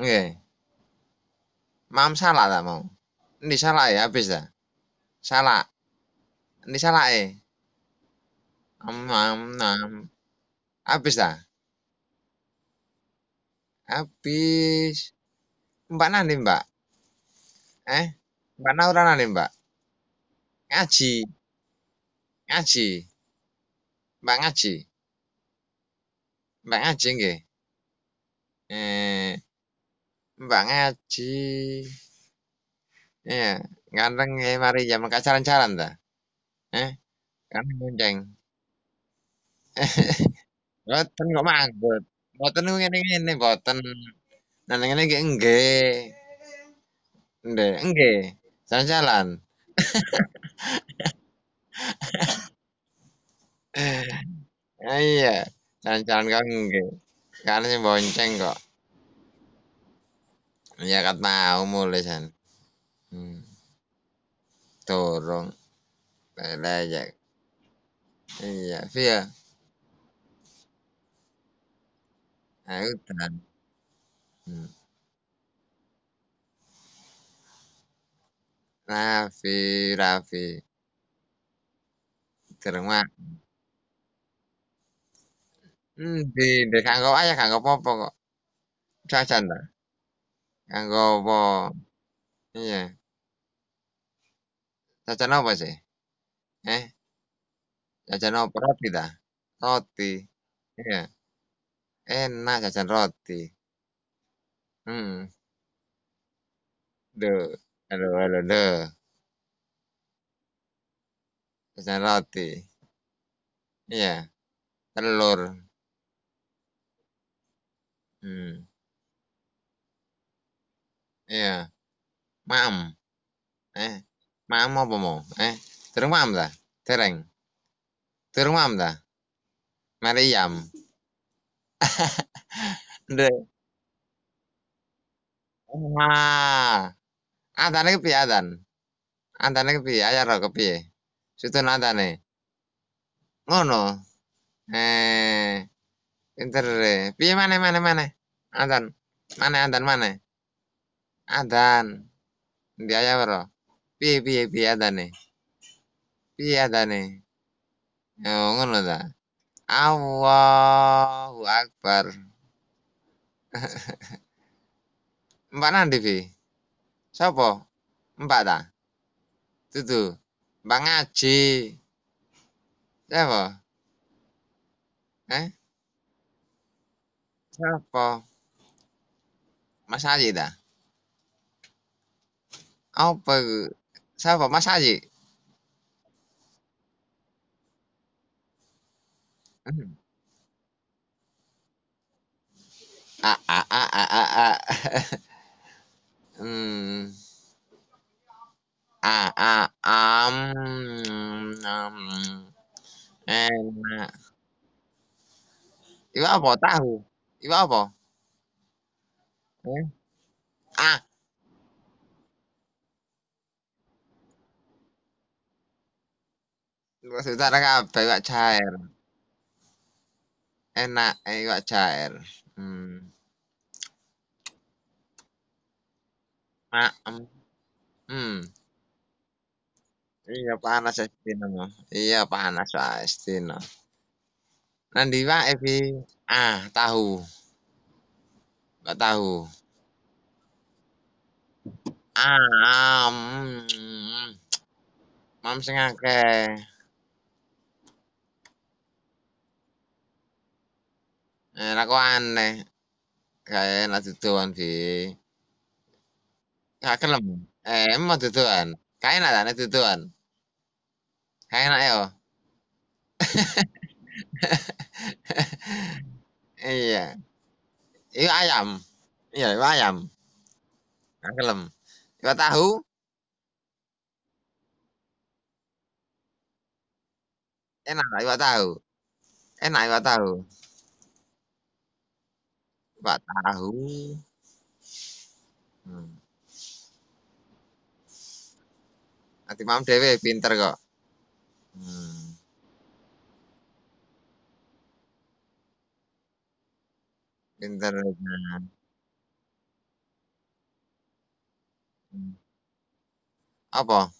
Nggih. Mam salah tak mau. Ini salah ya habis dah. Salah. Ini salah eh. Am am am. Habis dah. Habis. Mbak nanti mbak. Eh? Mbak Naura nanti mbak. Ngaji. Ngaji. Mbak ngaji. Mbak ngaji nggih. Eh, Mbak ngaji. Iya, ganteng ya mari ya mengka caran-caran ta. Eh, kan bonceng. Boten kok manggut. Boten ku ngene-ngene boten. Nah ngene nggih nggih. Nggih, nggih. Jalan-jalan. iya, jalan-jalan kan nggih. Kan bonceng kok. Ya kat mau mulai san. Hmm. Dorong. Layak. Iya, Via. Ayo tenan. Hmm. Raffi, Raffi. Gereng Hmm, di, di kanggo ayah kanggo popo kok. Jajan lah. Kanggo apa? Iya. Jajan apa sih? Eh? Jajan apa roti ta? Roti. Iya. Enak jajan roti. Hmm. Duh. Halo, halo, duh. Jajan roti. Iya. Telur. Hmm. Iya. Maam. Eh, maam apa mau? Eh, durung maam dah. Tereng. Durung maam dah. Mariam. Ndek. Wah. Adane kepiye adan? Adane kepiye? Ayar kepiye? nanti nih. Ngono. Eh, pinter. Eh. Piye mana mana mana Adan. mana adan mana adan diaya bro piye piye piye adane piye adane yo ngono ta Allahu akbar Mbak Nandi Bi Sopo Mbak ta Tutu Mbak Ngaji Siapa iya Eh Siapa Mas aji dah ao vào sao vào massage gì Ừm. À, à, à, à, à, à. Ừm. À, à, à, ừm, um, um, um Em, à. Igual, pô, tá, Ru? Igual, pô. Ah, Secara kabeh iwak jaer. Enake iwak cair Mmm. ah hmm Iya panas es dino. Iya panas wae es dino. Nang Ah, tahu. nggak tahu. Ah, hmm Mam sengake nó ờ, có ăn này cái là từ tưởng thì à, cái là ờ, em mà từ tưởng cái này là dạ. là từ tưởng à, cái này rồi iya iya ayam iya itu ayam kelem cái tahu enak itu tahu enak itu tahu nggak tahu hmm. nanti mam dewe pinter kok hmm. pinter nah. apa